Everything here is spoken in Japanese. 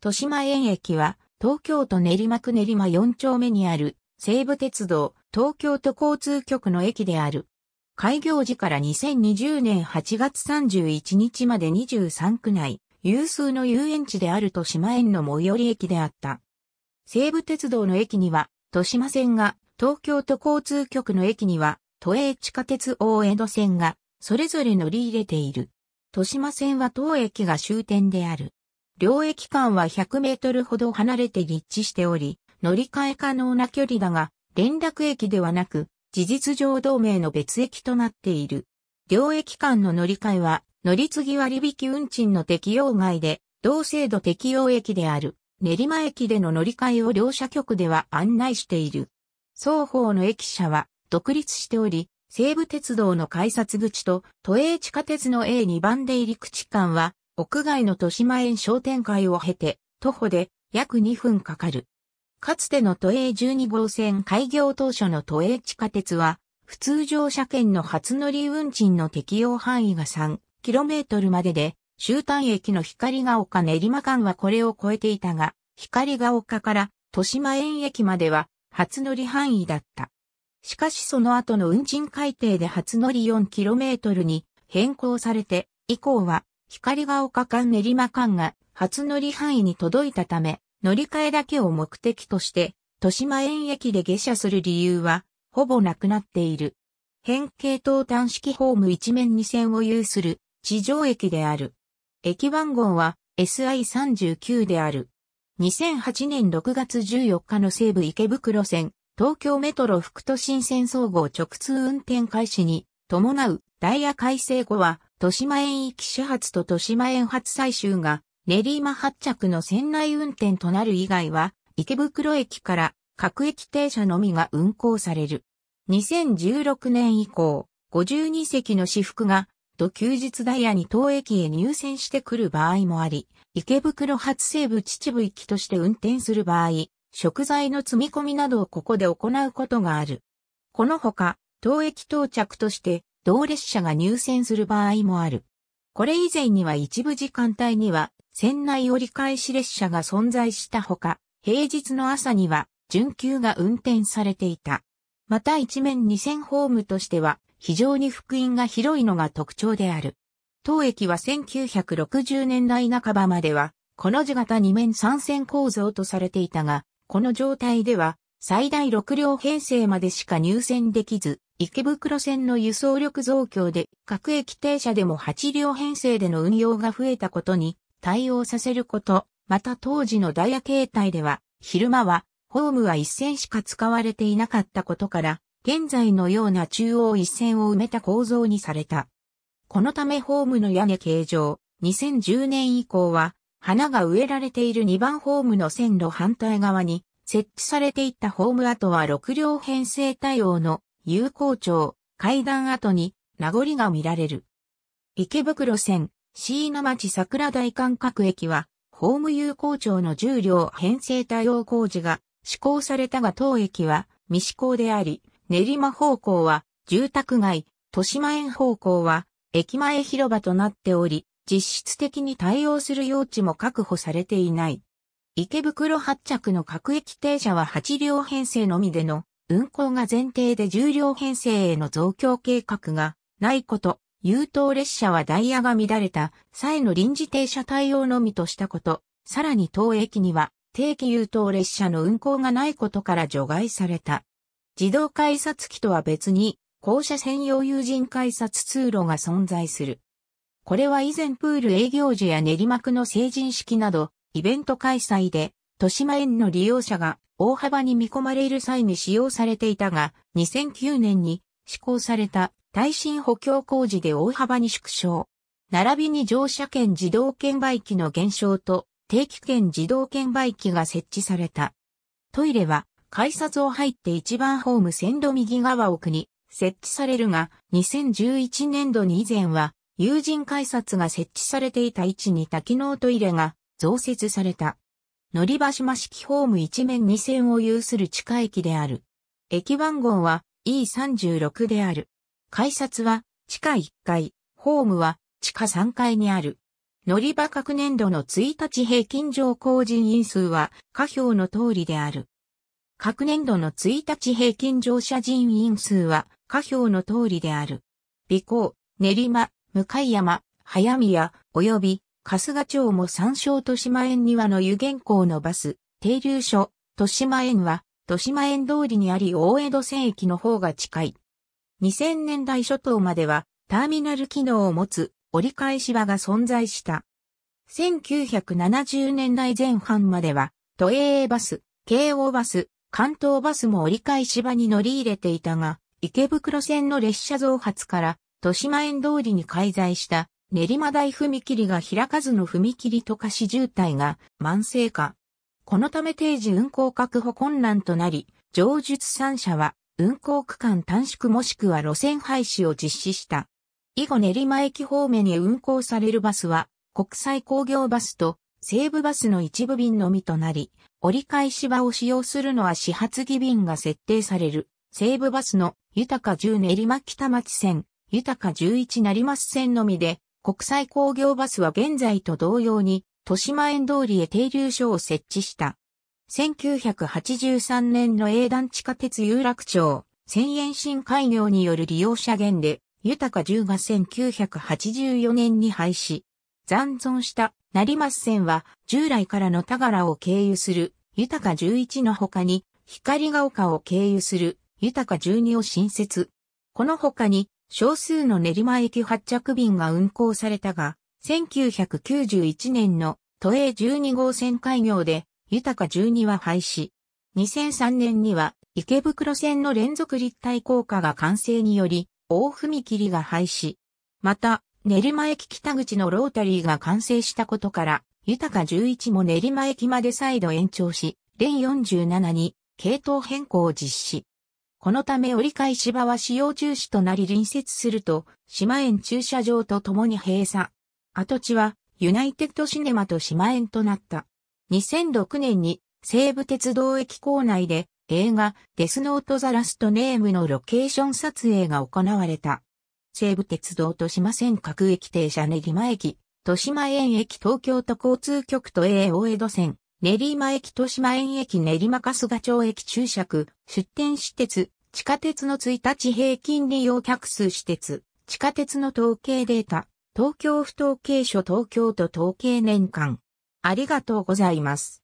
豊島園駅は、東京都練馬区練馬4丁目にある、西武鉄道、東京都交通局の駅である。開業時から2020年8月31日まで23区内、有数の遊園地である豊島園の最寄り駅であった。西武鉄道の駅には、豊島線が、東京都交通局の駅には、都営地下鉄大江戸線が、それぞれ乗り入れている。豊島線は当駅が終点である。両駅間は100メートルほど離れて立地しており、乗り換え可能な距離だが、連絡駅ではなく、事実上同盟の別駅となっている。両駅間の乗り換えは、乗り継ぎ割引運賃の適用外で、同制度適用駅である、練馬駅での乗り換えを両社局では案内している。双方の駅舎は、独立しており、西武鉄道の改札口と都営地下鉄の A2 番出入り口間は屋外の豊島園商店街を経て、徒歩で約2分かかる。かつての都営12号線開業当初の都営地下鉄は、普通乗車券の初乗り運賃の適用範囲が 3km までで、終端駅の光が丘練馬間はこれを超えていたが、光が丘から豊島園駅までは初乗り範囲だった。しかしその後の運賃改定で初乗り 4km に変更されて、以降は光が丘間練馬間が初乗り範囲に届いたため、乗り換えだけを目的として、豊島園駅で下車する理由は、ほぼなくなっている。変形等端式ホーム一面二線を有する地上駅である。駅番号は SI39 である。2008年6月14日の西武池袋線、東京メトロ副都心線総合直通運転開始に伴うダイヤ改正後は豊島園行き始発と豊島園発最終が練馬発着の船内運転となる以外は、池袋駅から各駅停車のみが運行される。2016年以降、52席の私服が、土休日ダイヤに当駅へ入線してくる場合もあり、池袋発西部秩父行きとして運転する場合、食材の積み込みなどをここで行うことがある。このほか、当駅到着として、同列車が入線する場合もある。これ以前には一部時間帯には船内折り返し列車が存在したほか、平日の朝には準急が運転されていた。また一面二線ホームとしては非常に福音が広いのが特徴である。当駅は1960年代半ばまでは、この字型二面三線構造とされていたが、この状態では最大6両編成までしか入線できず、池袋線の輸送力増強で各駅停車でも8両編成での運用が増えたことに対応させること、また当時のダイヤ形態では昼間はホームは一線しか使われていなかったことから現在のような中央一線を埋めた構造にされた。このためホームの屋根形状、2010年以降は花が植えられている2番ホームの線路反対側に設置されていったホーム跡は6両編成対応の有効町、階段跡に名残が見られる。池袋線、椎名町桜台間隔駅は、ホーム有効町の重量編成対応工事が施行されたが当駅は未施行であり、練馬方向は住宅街、豊島園方向は駅前広場となっており、実質的に対応する用地も確保されていない。池袋発着の各駅停車は8両編成のみでの運行が前提で重量編成への増強計画がないこと、優等列車はダイヤが乱れた際の臨時停車対応のみとしたこと、さらに当駅には定期優等列車の運行がないことから除外された。自動改札機とは別に、校舎専用有人改札通路が存在する。これは以前プール営業時や練馬区の成人式など、イベント開催で豊島園の利用者が大幅に見込まれる際に使用されていたが、2009年に施行された耐震補強工事で大幅に縮小。並びに乗車券自動券売機の減少と定期券自動券売機が設置された。トイレは改札を入って一番ホーム線路右側奥に設置されるが、2011年度に以前は友人改札が設置されていた位置に多機能トイレが増設された。乗り場島式ホーム一面二線を有する地下駅である。駅番号は E36 である。改札は地下1階、ホームは地下3階にある。乗り場各年度の1日平均乗降人員数は下表の通りである。各年度の1日平均乗車人員数は下表の通りである。尾行、練馬、向山、早宮、及び春日町も山椒豊島園庭の湯原港のバス、停留所、豊島園は、豊島園通りにあり大江戸線駅の方が近い。2000年代初頭までは、ターミナル機能を持つ折り返し場が存在した。1970年代前半までは、都営バス、京王バス、関東バスも折り返し場に乗り入れていたが、池袋線の列車増発から、豊島園通りに介在した練馬台踏切が開かずの踏切とかし渋滞が慢性化。このため定時運行確保困難となり、上述3社は運行区間短縮もしくは路線廃止を実施した。以後練馬駅方面に運行されるバスは、国際工業バスと西部バスの一部便のみとなり、折り返し場を使用するのは始発義便が設定される、西部バスの豊か10練馬北町線、豊か11成増線のみで、国際工業バスは現在と同様に、豊島園通りへ停留所を設置した。1983年の営団地下鉄有楽町、千円新開業による利用者減で、豊か10が1984年に廃止。残存した成増線は従来からの田柄を経由する豊か11の他に光が丘を経由する豊か12を新設。この他に少数の練馬駅発着便が運行されたが、1991年の都営12号線開業で、豊か12は廃止。2003年には池袋線の連続立体効果が完成により、大踏切が廃止。また、練馬駅北口のロータリーが完成したことから、豊か11も練馬駅まで再度延長し、連47に系統変更を実施。このため折り返し場は使用中止となり隣接すると、島園駐車場と共に閉鎖。跡地は、ユナイテッドシネマと島園となった。2006年に、西武鉄道駅構内で、映画、デスノートザラストネームのロケーション撮影が行われた。西武鉄道と島線各駅停車練馬駅、豊島園駅東京都交通局と A 大江戸線、練馬駅豊島園駅練馬春日町駅注釈、出店私鉄、地下鉄の1日平均利用客数私鉄、地下鉄の統計データ、東京府統計所東京都統計年間。ありがとうございます。